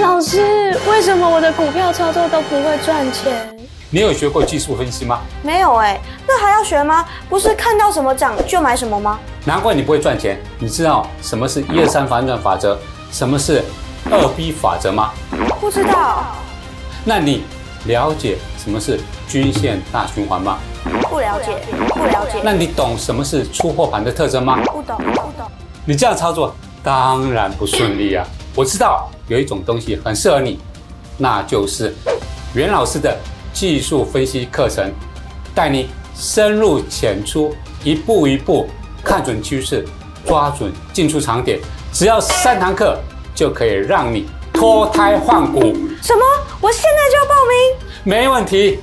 老师，为什么我的股票操作都不会赚钱？你有学过技术分析吗？没有哎，那还要学吗？不是看到什么涨就买什么吗？难怪你不会赚钱。你知道什么是一二三反转法则，什么是二逼法则吗？不知道。那你了解什么是均线大循环吗？不了解，不了解。那你懂什么是出货盘的特征吗？不懂，不懂。你这样操作当然不顺利啊。我知道有一种东西很适合你，那就是袁老师的技术分析课程，带你深入浅出，一步一步看准趋势，抓准进出场点，只要三堂课就可以让你脱胎换骨。什么？我现在就要报名？没问题，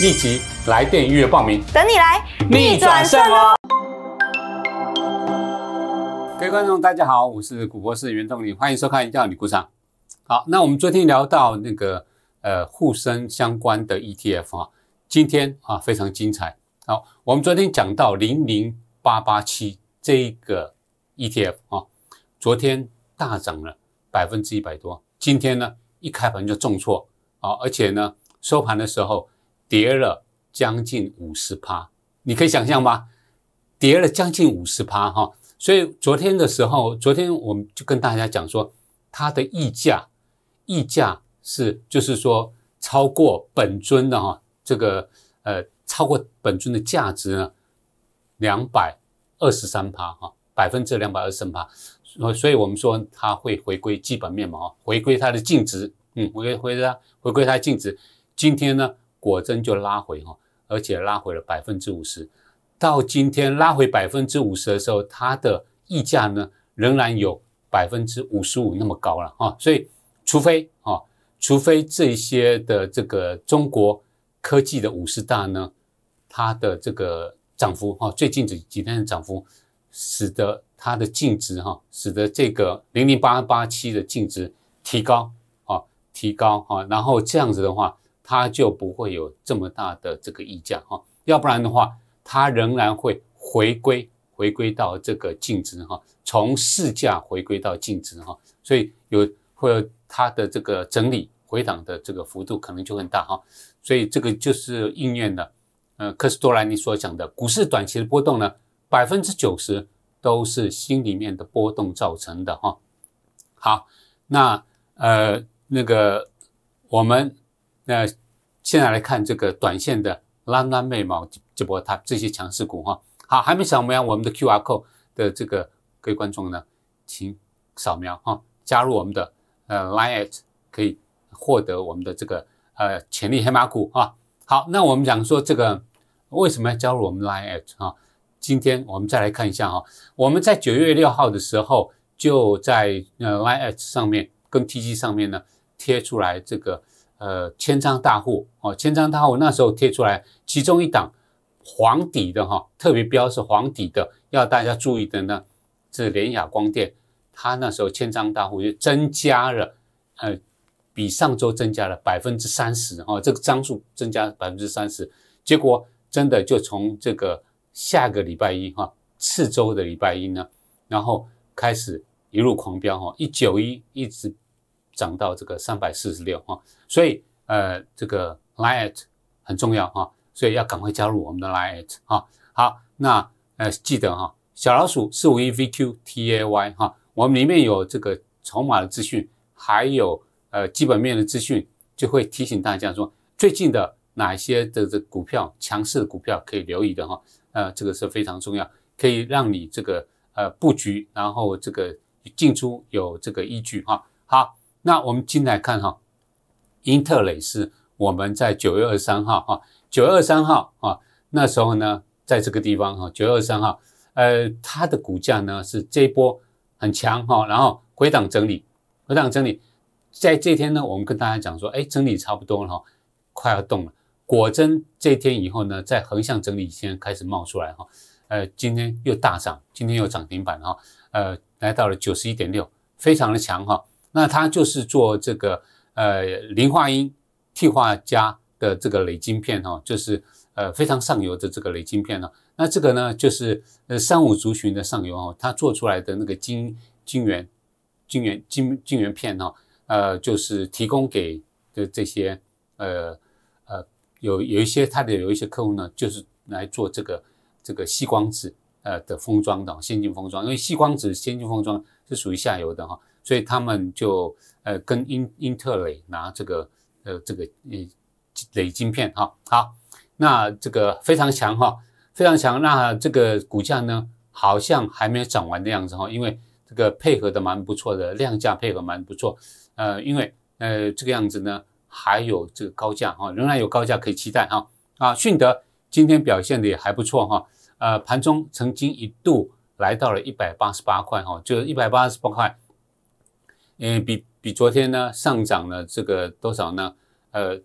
立即来电预约报名，等你来逆转胜哦！各位观众，大家好，我是古博士袁仲礼，欢迎收看《叫你股上》。好，那我们昨天聊到那个呃沪深相关的 ETF 啊，今天啊非常精彩。好，我们昨天讲到零零八八七这个 ETF 啊，昨天大涨了百分之一百多，今天呢一开盘就重挫啊，而且呢收盘的时候跌了将近五十趴，你可以想象吗？跌了将近五十趴哈。所以昨天的时候，昨天我们就跟大家讲说，它的溢价，溢价是就是说超过本尊的哈，这个呃超过本尊的价值呢，两百二十三趴哈，百分之两百二十三趴，所所以我们说它会回归基本面嘛哈，回归它的净值，嗯，回回它回归它净值，今天呢果真就拉回哈，而且拉回了百分之五十。到今天拉回百分之五十的时候，它的溢价呢仍然有百分之五十五那么高了啊！所以，除非啊，除非这些的这个中国科技的五十大呢，它的这个涨幅啊，最近这几天的涨幅，使得它的净值哈，使得这个零零八八七的净值提高啊，提高啊，然后这样子的话，它就不会有这么大的这个溢价哈，要不然的话。它仍然会回归，回归到这个净值哈，从市价回归到净值哈，所以有会有它的这个整理回档的这个幅度可能就很大哈，所以这个就是应验了，呃，科斯多兰尼所讲的股市短期的波动呢，百分之九十都是心里面的波动造成的哈。好，那呃那个我们那现在来看这个短线的拉拉妹毛。这波它这些强势股哈，好，还没扫描我们的 Q R code 的这个各位观众呢，请扫描哈，加入我们的呃 l i n e 可以获得我们的这个呃潜力黑马股啊。好，那我们讲说这个为什么要加入我们 l i n e 啊？今天我们再来看一下哈，我们在九月六号的时候就在呃 l i n e 上面跟 TG 上面呢贴出来这个呃千张大户哦，千张大户那时候贴出来其中一档。黄底的哈，特别标是黄底的，要大家注意的呢。是联雅光电，它那时候千张大户就增加了，呃，比上周增加了百分之三十哈，这个张数增加百分之三十，结果真的就从这个下个礼拜一哈，次周的礼拜一呢，然后开始一路狂飙哈，一九一一直涨到这个三百四十六哈，所以呃，这个 liet 很重要哈。所以要赶快加入我们的 l i n e 啊！好，那呃记得哈，小老鼠四五一 V Q T A Y 哈，我们里面有这个筹码的资讯，还有呃基本面的资讯，就会提醒大家说最近的哪些的这股票强势的股票可以留意的哈，呃，这个是非常重要，可以让你这个呃布局，然后这个进出有这个依据哈。好，那我们进来看哈，英特尔是我们在九月二三号哈。九月二三号啊，那时候呢，在这个地方啊，九二三号，呃，它的股价呢是这一波很强哈，然后回档整理，回档整理，在这天呢，我们跟大家讲说，哎，整理差不多了哈，快要动了。果真这天以后呢，在横向整理以前开始冒出来哈，呃，今天又大涨，今天又涨停板哈，呃，来到了九十一点六，非常的强哈。那它就是做这个呃磷化铟替化加。的这个雷晶片哈，就是呃非常上游的这个雷晶片呢。那这个呢，就是呃三五族群的上游哈，它做出来的那个晶晶圆、晶圆、晶晶圆片哈，呃，就是提供给的这些呃呃有有一些它的有一些客户呢，就是来做这个这个细光子呃的封装的先进封装，因为细光子先进封装是属于下游的哈，所以他们就呃跟英英特尔拿这个呃这个嗯。累晶片哈好，那这个非常强哈，非常强。那这个股价呢，好像还没有涨完的样子哈，因为这个配合的蛮不错的，量价配合蛮不错。呃，因为呃这个样子呢，还有这个高价哈，仍然有高价可以期待哈。啊，迅德今天表现的也还不错哈。呃，盘中曾经一度来到了一百八十八块哈，就是一百八十八块。嗯，比比昨天呢上涨了这个多少呢？呃。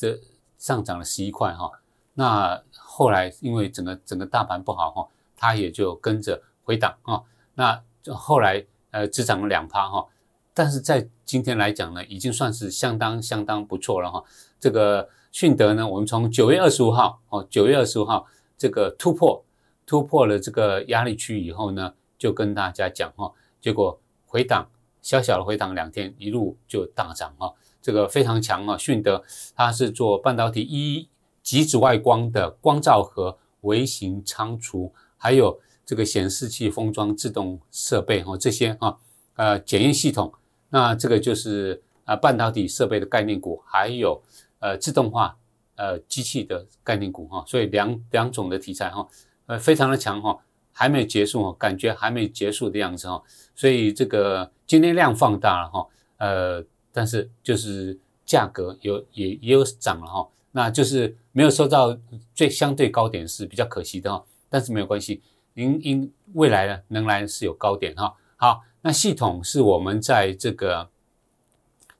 这上涨了十一块哈，那后来因为整个整个大盘不好哈，它也就跟着回档啊。那后来呃只涨了两趴哈，但是在今天来讲呢，已经算是相当相当不错了哈。这个迅德呢，我们从九月二十五号哦，九月二十五号这个突破突破了这个压力区以后呢，就跟大家讲哈，结果回档小小的回档两天，一路就大涨哈。这个非常强啊，迅德它是做半导体一极紫外光的光照和微型仓储，还有这个显示器封装自动设备哈，这些啊，呃检验系统，那这个就是啊半导体设备的概念股，还有呃自动化呃机器的概念股哈，所以两两种的题材哈，呃非常的强哈，还没结束哈，感觉还没结束的样子哈，所以这个今天量放大了哈，呃。但是就是价格有也也有涨了哈，那就是没有收到最相对高点是比较可惜的哈。但是没有关系，您因未来呢仍然是有高点哈。好，那系统是我们在这个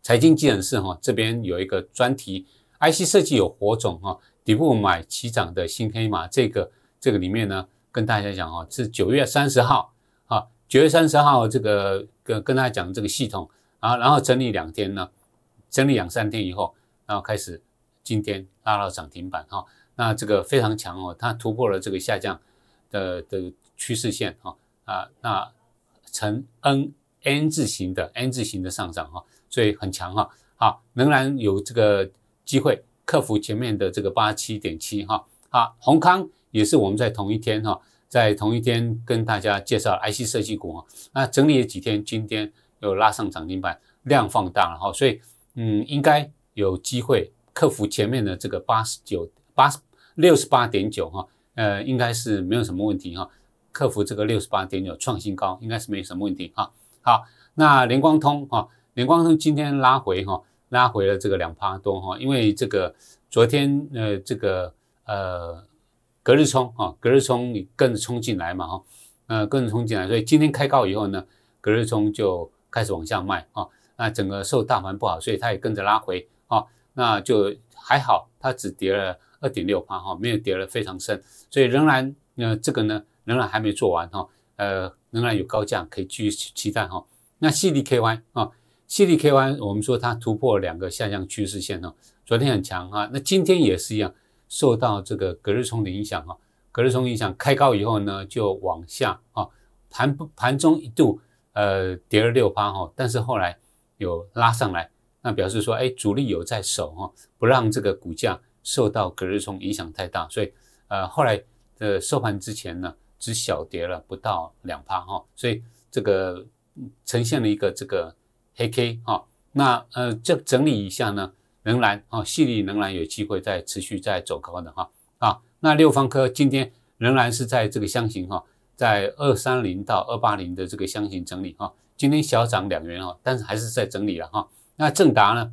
财经资能室哈这边有一个专题，IC 设计有火种哈，底部买起涨的新黑马，这个这个里面呢跟大家讲哈，是九月三十号啊，九月三十号这个跟跟大家讲这个系统。啊，然后整理两天呢，整理两三天以后，然后开始今天拉到涨停板哈，那这个非常强哦，它突破了这个下降的的趋势线哦、啊，那呈 N N 字形的 N 字形的上涨哈，所以很强哈，好，仍然有这个机会克服前面的这个八七点七哈，啊，宏康也是我们在同一天哈，在同一天跟大家介绍 IC 设计股啊，那整理了几天，今天。又拉上涨停板，量放大了哈，所以嗯，应该有机会克服前面的这个八十九八十六十八点九哈，呃，应该是没有什么问题哈，克服这个六十八点九创新高应该是没有什么问题哈。好，那联光通哈，联光通今天拉回哈，拉回了这个两趴多哈，因为这个昨天呃，这个呃隔日冲哈，隔日冲跟着冲进来嘛哈，呃，跟着冲进来，所以今天开高以后呢，隔日冲就。开始往下卖啊，那整个受大盘不好，所以它也跟着拉回啊，那就还好，它只跌了二点六八哈，没有跌了非常深，所以仍然呃这个呢仍然还没做完哈，呃仍然有高价可以继续期待哈。那 c d K Y 啊，c d K Y 我们说它突破两个下降趋势线哈，昨天很强啊，那今天也是一样，受到这个隔日冲的影响哈，隔日冲影响开高以后呢就往下啊，盘盘中一度。呃，跌了六趴哈，但是后来有拉上来，那表示说，哎，主力有在守哈，不让这个股价受到隔日冲影响太大，所以呃，后来的收盘之前呢，只小跌了不到两趴哈，所以这个呈现了一个这个黑 K 哈，那呃，这整理一下呢，仍然啊，系列仍然有机会再持续在走高的哈啊，那六方科今天仍然是在这个箱型哈。在二三零到二八零的这个箱型整理哈，今天小涨两元啊，但是还是在整理了哈。那正达呢？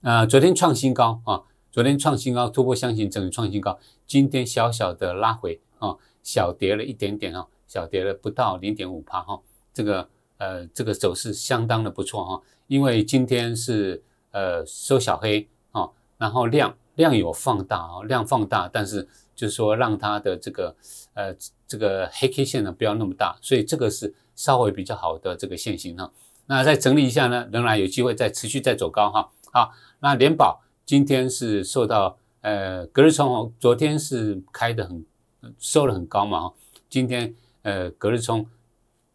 呃，昨天创新高啊，昨天创新高突破箱型整理创新高，今天小小的拉回啊，小跌了一点点啊，小跌了不到零点五帕哈。这个呃，这个走势相当的不错哈，因为今天是呃收小黑啊，然后量量有放大啊，量放大，但是。就是说，让它的这个，呃，这个黑 K 线呢，不要那么大，所以这个是稍微比较好的这个线型哈。那再整理一下呢，仍然有机会再持续再走高哈。好，那联保今天是受到呃隔日冲红，昨天是开的很收的很高嘛哈，今天呃隔日冲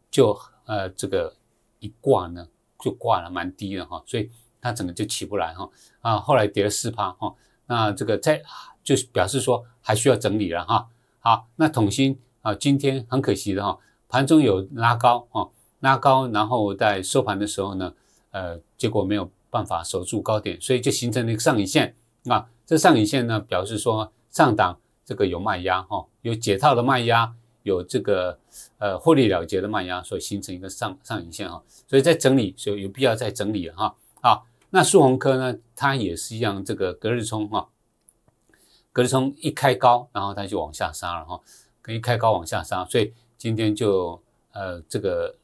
就呃这个一挂呢就挂了蛮低的哈，所以它整个就起不来哈。啊，后来跌了四趴哈，那这个在。就表示说还需要整理了哈，好，那统芯啊，今天很可惜的哈，盘中有拉高啊，拉高，然后在收盘的时候呢，呃，结果没有办法守住高点，所以就形成了一个上影线啊，这上影线呢，表示说上档这个有卖压哈，有解套的卖压，有这个呃获利了结的卖压，所以形成一个上上影线哈，所以在整理，所以有必要再整理了哈，好，那素红科呢，它也是一样这个隔日冲哈。格子葱一开高，然后它就往下杀了哈，一开高往下杀，所以今天就呃这个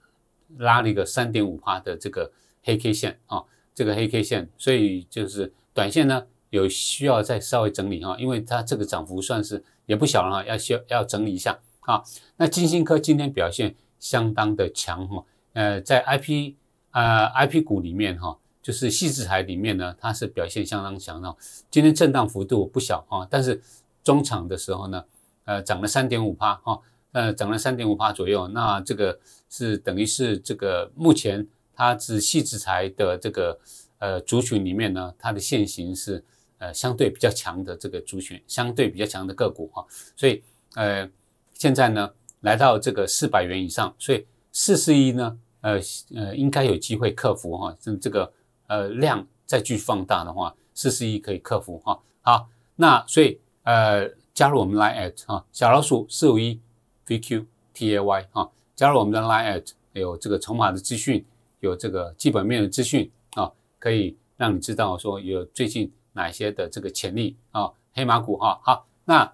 拉了一个三点五的这个黑 K 线啊，这个黑 K 线，所以就是短线呢有需要再稍微整理哈，因为它这个涨幅算是也不小了哈，要需要要整理一下啊。那金星科今天表现相当的强哈，呃，在 I P 呃 I P 股里面哈。就是细致材里面呢，它是表现相当强的，今天震荡幅度不小啊，但是中场的时候呢，呃，涨了三点五帕哈，呃，涨了三点五帕左右，那这个是等于是这个目前它是细致材的这个呃族群里面呢，它的现形是呃相对比较强的这个族群，相对比较强的个股哈，所以呃现在呢来到这个四百元以上，所以四四一呢，呃呃应该有机会克服哈，这这个。呃，量再去放大的话，四十亿可以克服哈。好，那所以呃，加入我们 Line at 哈，小老鼠四五一 VQTY a 哈，加入我们的 Line at 有这个筹码的资讯，有这个基本面的资讯啊，可以让你知道说有最近哪些的这个潜力啊，黑马股哈。好，那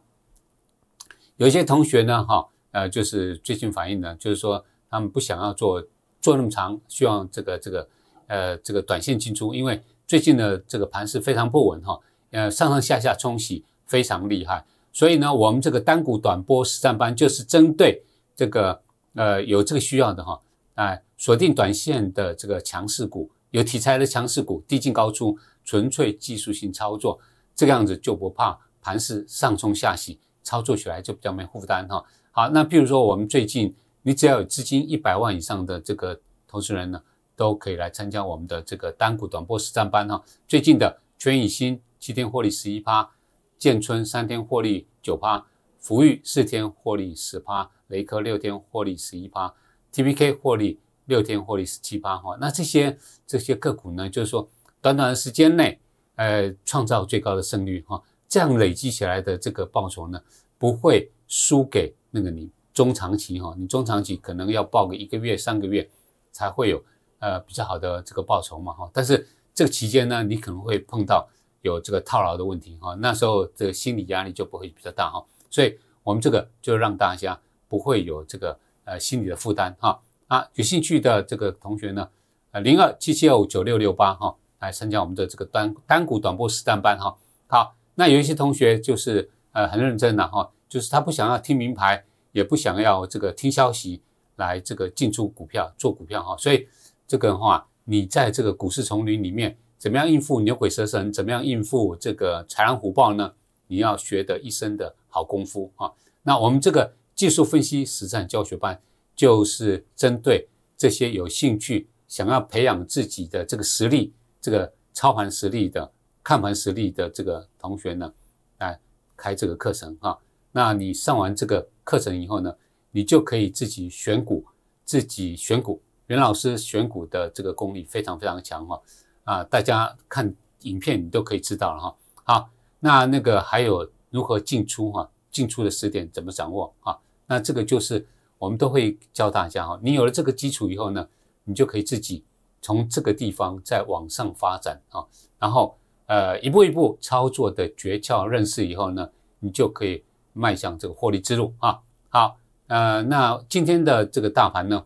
有些同学呢哈，呃，就是最近反映呢，就是说他们不想要做做那么长，希望这个这个。呃，这个短线进出，因为最近的这个盘势非常不稳哈，呃，上上下下冲洗非常厉害，所以呢，我们这个单股短波实战班就是针对这个呃有这个需要的哈，啊，锁定短线的这个强势股，有题材的强势股，低进高出，纯粹技术性操作，这个样子就不怕盘势上冲下洗，操作起来就比较没负担哈。好，那比如说我们最近，你只要有资金一百万以上的这个投资人呢？都可以来参加我们的这个单股短波实战班哈。最近的全宇新七天获利十一趴，建春三天获利九趴，福裕四天获利十趴，雷科六天获利十一趴，TPK 获利六天获利十七趴哈。那这些这些个股呢，就是说短短的时间内，呃，创造最高的胜率哈，这样累积起来的这个报酬呢，不会输给那个你中长期哈，你中长期可能要报个一个月三个月才会有。呃，比较好的这个报酬嘛，哈，但是这个期间呢，你可能会碰到有这个套牢的问题，哈，那时候这个心理压力就不会比较大，哈，所以我们这个就让大家不会有这个呃心理的负担，哈，啊，有兴趣的这个同学呢，呃，零二七七五九六六八哈，来参加我们的这个单单股短波实战班，哈，好，那有一些同学就是呃很认真的哈，就是他不想要听名牌，也不想要这个听消息来这个进出股票做股票，哈，所以。这个话，你在这个股市丛林里面，怎么样应付牛鬼蛇神？怎么样应付这个豺狼虎豹呢？你要学得一身的好功夫啊！那我们这个技术分析实战教学班，就是针对这些有兴趣、想要培养自己的这个实力、这个操盘实力的、看盘实力的这个同学呢，来开这个课程啊。那你上完这个课程以后呢，你就可以自己选股，自己选股。袁老师选股的这个功力非常非常强哈，啊，大家看影片你都可以知道了哈。好，那那个还有如何进出哈，进出的时点怎么掌握啊？那这个就是我们都会教大家哈。你有了这个基础以后呢，你就可以自己从这个地方再往上发展啊，然后呃一步一步操作的诀窍认识以后呢，你就可以迈向这个获利之路啊。好，呃，那今天的这个大盘呢？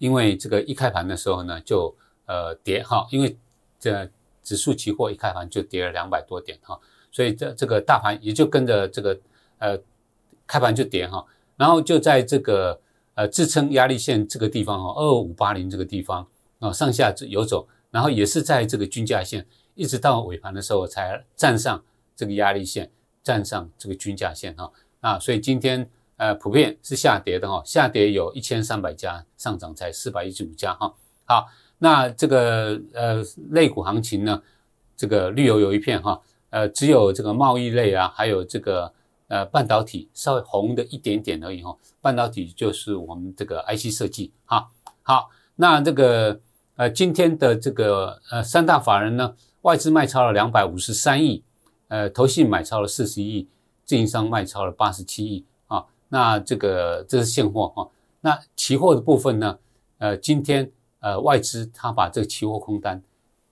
因为这个一开盘的时候呢，就呃跌哈，因为这指数期货一开盘就跌了两百多点哈，所以这这个大盘也就跟着这个呃开盘就跌哈，然后就在这个呃支撑压力线这个地方哈，二五八零这个地方啊上下游走，然后也是在这个均价线，一直到尾盘的时候才站上这个压力线，站上这个均价线哈啊，所以今天。呃，普遍是下跌的哈，下跌有一千三百家，上涨才四百一十五家哈。好，那这个呃，类股行情呢，这个绿油油一片哈。呃，只有这个贸易类啊，还有这个呃半导体稍微红的一点点而已哈。半导体就是我们这个 IC 设计哈。好，那这个呃，今天的这个呃三大法人呢，外资卖超了两百五十三亿，呃，投信买超了四十亿，自营商卖超了八十七亿。那这个这是现货哈，那期货的部分呢？呃，今天呃，外资他把这个期货空单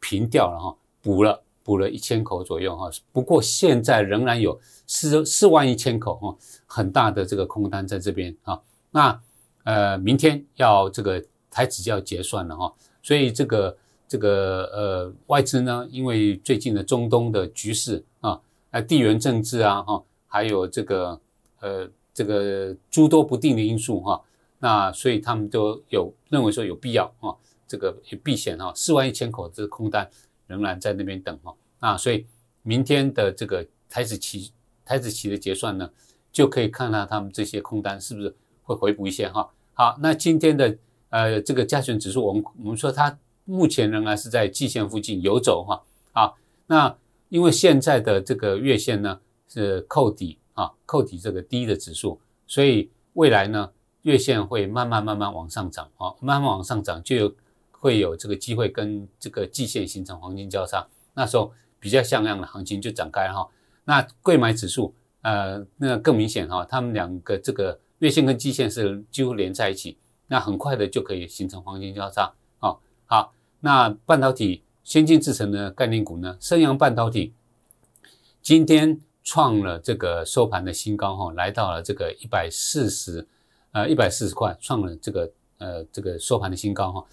平掉了哈，补了补了一千口左右哈。不过现在仍然有四四万一千口哈，很大的这个空单在这边哈。那呃，明天要这个台指要结算了哈，所以这个这个呃，外资呢，因为最近的中东的局势啊，呃，地缘政治啊哈，还有这个呃。这个诸多不定的因素哈，那所以他们都有认为说有必要啊，这个避险啊，四万一千口这个空单仍然在那边等哈啊，所以明天的这个台子期台子期的结算呢，就可以看到他们这些空单是不是会回补一些哈。好，那今天的呃这个加权指数，我们我们说它目前仍然是在季线附近游走哈啊，那因为现在的这个月线呢是扣底。啊，扣底这个低的指数，所以未来呢，月线会慢慢慢慢往上涨，啊，慢慢往上涨，就有会有这个机会跟这个季线形成黄金交叉，那时候比较像样的行情就展开哈。那贵买指数，呃，那更明显哈，他们两个这个月线跟季线是几乎连在一起，那很快的就可以形成黄金交叉，啊，好，那半导体先进制程的概念股呢，升阳半导体，今天。创了这个收盘的新高哈，来到了这个一百四十，呃一百四十块，创了这个呃这个收盘的新高哈。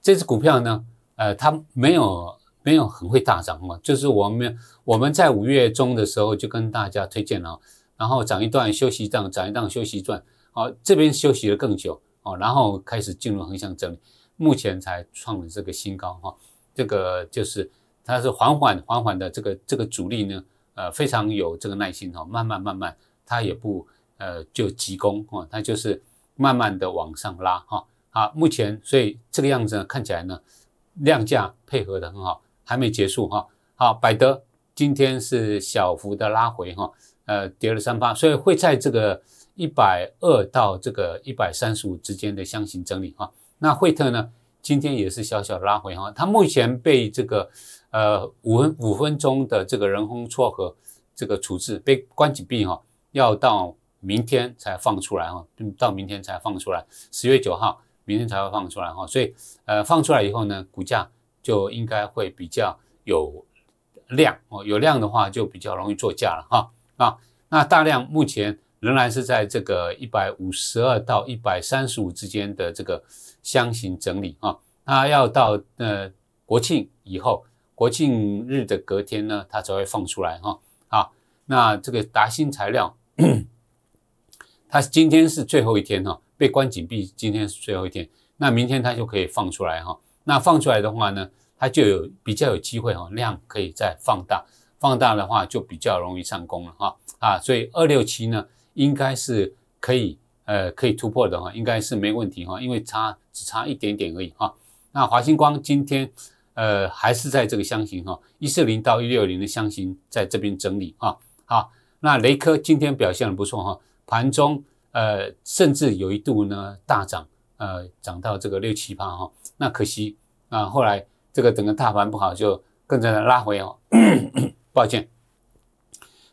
这只股票呢，呃它没有没有很会大涨哈，就是我们我们在五月中的时候就跟大家推荐了，然后涨一段休息一段，涨一段休息赚，哦这边休息了更久哦，然后开始进入横向整理，目前才创了这个新高哈。这个就是它是缓缓缓缓的这个这个主力呢。呃，非常有这个耐心哦，慢慢慢慢，它也不呃就急攻哦，它就是慢慢的往上拉哈。啊，目前所以这个样子呢，看起来呢，量价配合的很好，还没结束哈。好，百德今天是小幅的拉回哈，呃，跌了三八，所以会在这个一百二到这个一百三十五之间的箱型整理哈。那惠特呢，今天也是小小拉回哈，它目前被这个。呃，五分五分钟的这个人工撮合，这个处置被关紧闭哈，要到明天才放出来哈，嗯，到明天才放出来，十月九号，明天才会放出来哈，所以呃，放出来以后呢，股价就应该会比较有量哦，有量的话就比较容易做价了哈啊，那大量目前仍然是在这个一百五十二到一百三十五之间的这个箱型整理啊，那要到呃国庆以后。国庆日的隔天呢，它才会放出来哈。啊，那这个达新材料，它今天是最后一天哈，被关紧闭，今天是最后一天，那明天它就可以放出来哈。那放出来的话呢，它就有比较有机会哈，量可以再放大，放大的话就比较容易上攻了哈。啊，所以二六七呢，应该是可以呃可以突破的话，应该是没问题哈，因为差只差一点点而已哈。那华星光今天。呃，还是在这个箱型哈，一四零到一六零的箱型，在这边整理啊。好，那雷科今天表现的不错哈，盘中呃甚至有一度呢大涨，呃涨到这个六七八哈。那可惜啊，后来这个整个大盘不好，就跟着拉回哦。抱歉，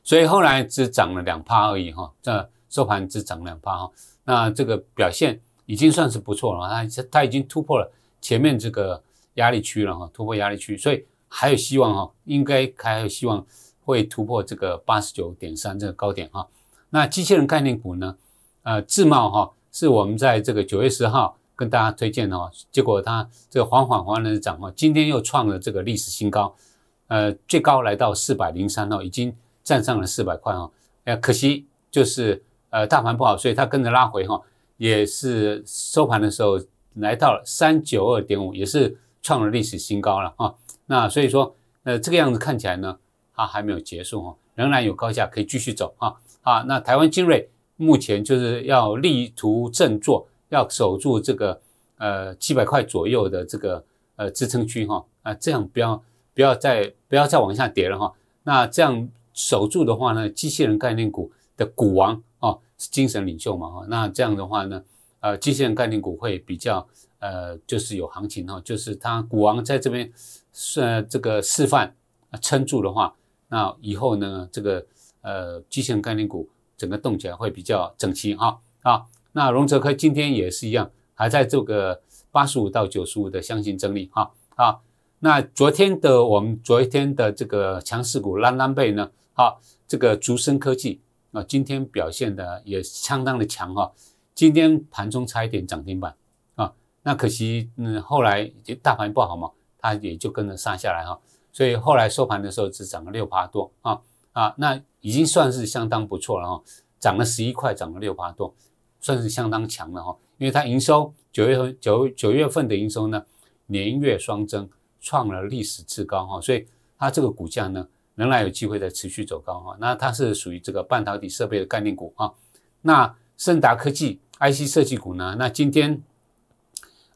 所以后来只涨了两趴而已哈，这收盘只涨两趴哈。那这个表现已经算是不错了，它它已经突破了前面这个。压力区了哈，突破压力区，所以还有希望哈，应该还有希望会突破这个八十九点三这个高点哈。那机器人概念股呢？呃，自贸哈，是我们在这个九月十号跟大家推荐的哈，结果它这个缓缓缓的涨哈，今天又创了这个历史新高，呃，最高来到四百零三了，已经站上了四百块哈。哎，可惜就是呃大盘不好，所以它跟着拉回哈，也是收盘的时候来到三九二点五，也是。创了历史新高了啊，那所以说，呃，这个样子看起来呢，它还没有结束哈，仍然有高价可以继续走啊啊，那台湾精锐目前就是要力图振作，要守住这个呃七百块左右的这个呃支撑区哈啊，这样不要不要再不要再往下跌了哈，那这样守住的话呢，机器人概念股的股王啊，精神领袖嘛啊，那这样的话呢，呃，机器人概念股会比较。呃，就是有行情哈，就是它股王在这边是这个示范撑住的话，那以后呢，这个呃机器人概念股整个动起来会比较整齐哈啊。那荣泽科今天也是一样，还在这个八十五到九十五的箱型整理哈啊。那昨天的我们昨天的这个强势股蓝蓝贝呢，啊，这个竹生科技啊，今天表现的也相当的强哈，今天盘中差一点涨停板。那可惜，嗯，后来就大盘不好嘛，它也就跟着杀下来哈。所以后来收盘的时候只涨了六趴多啊啊，那已经算是相当不错了哈，涨了十一块，涨了六趴多，算是相当强了哈。因为它营收九月份九九月份的营收呢，年月双增，创了历史之高哈。所以它这个股价呢，仍然有机会在持续走高哈。那它是属于这个半导体设备的概念股啊。那盛达科技 IC 设计股呢？那今天。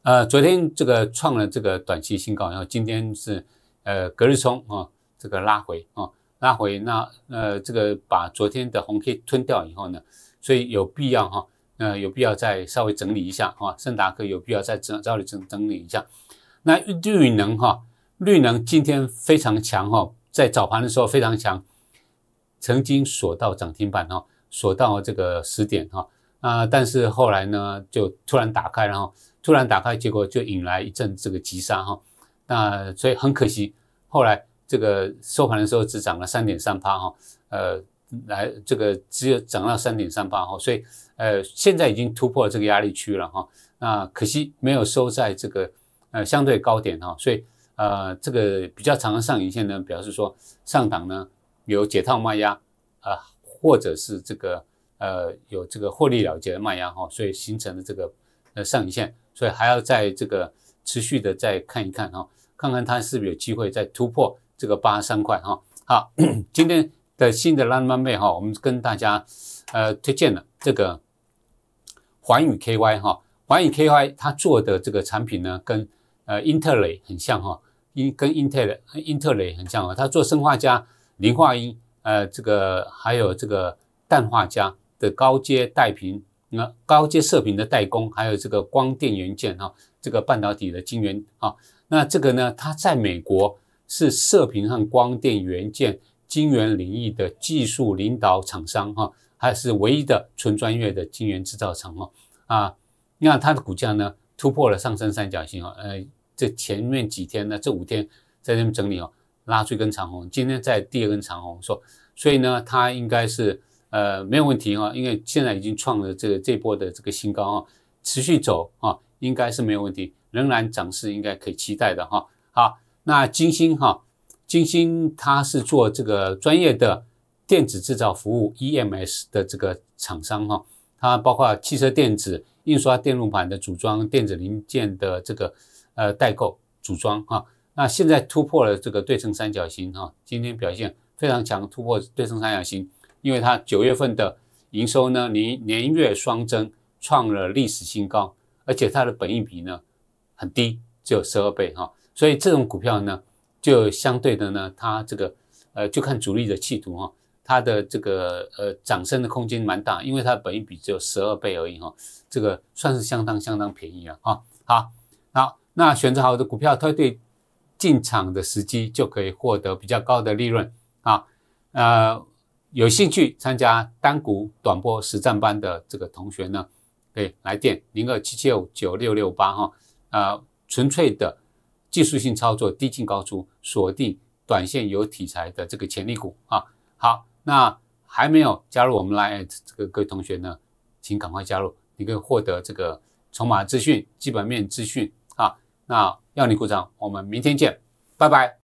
呃，昨天这个创了这个短期新高，然后今天是，呃，隔日冲啊，这个拉回啊，拉回那呃，这个把昨天的红 K 吞掉以后呢，所以有必要哈，呃，有必要再稍微整理一下哈，深达克有必要再整稍微整整理一下，那绿能哈，绿能今天非常强哈，在早盘的时候非常强，曾经锁到涨停板哈，锁到这个十点哈，啊，但是后来呢就突然打开然后。突然打开，结果就引来一阵这个急杀哈，那所以很可惜，后来这个收盘的时候只涨了三点三八哈，呃，来这个只有涨到三点三八哈，所以呃现在已经突破这个压力区了哈，那可惜没有收在这个呃相对高点哈，所以呃这个比较长的上影线呢，表示说上档呢有解套卖压啊，或者是这个呃有这个获利了结的卖压哈，所以形成了这个呃上影线。所以还要在这个持续的再看一看哈，看看它是不是有机会再突破这个八三块哈。好，今天的新的浪漫妹哈，我们跟大家呃推荐了这个环宇 KY 哈，环宇 KY 它做的这个产品呢，跟呃英特尔很像哈，英跟英特尔英特尔很像哦，它做生化加磷化铟呃这个还有这个氮化镓的高阶带屏。那高阶射频的代工，还有这个光电元件啊，这个半导体的晶圆啊，那这个呢，它在美国是射频和光电元件晶圆领域的技术领导厂商啊，还是唯一的纯专业的晶圆制造厂啊啊！你看它的股价呢，突破了上升三角形啊，呃，这前面几天呢，这五天在那边整理啊，拉出一根长红，今天在第二根长红，说，所以呢，它应该是。呃，没有问题哈，因为现在已经创了这个这波的这个新高啊，持续走啊，应该是没有问题，仍然涨势应该可以期待的哈。好，那金星哈，金星它是做这个专业的电子制造服务 EMS 的这个厂商哈，它包括汽车电子、印刷电路板的组装、电子零件的这个呃代购组装哈。那现在突破了这个对称三角形哈，今天表现非常强，突破对称三角形。因为它九月份的营收呢，年年月双增，创了历史新高，而且它的本益比呢很低，只有十二倍哈，所以这种股票呢，就相对的呢，它这个呃，就看主力的企图哈，它的这个呃，涨升的空间蛮大，因为它本益比只有十二倍而已哈，这个算是相当相当便宜了哈。好，好，那选择好的股票，它对进场的时机就可以获得比较高的利润啊，呃。有兴趣参加单股短波实战班的这个同学呢，可以来电零二七七五九六六八哈。啊，纯粹的技术性操作，低进高出，锁定短线有题材的这个潜力股啊。好，那还没有加入我们 line 这个各位同学呢，请赶快加入，你可以获得这个筹码资讯、基本面资讯啊。那要你鼓掌，我们明天见，拜拜。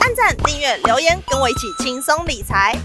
按赞、订阅、留言，跟我一起轻松理财。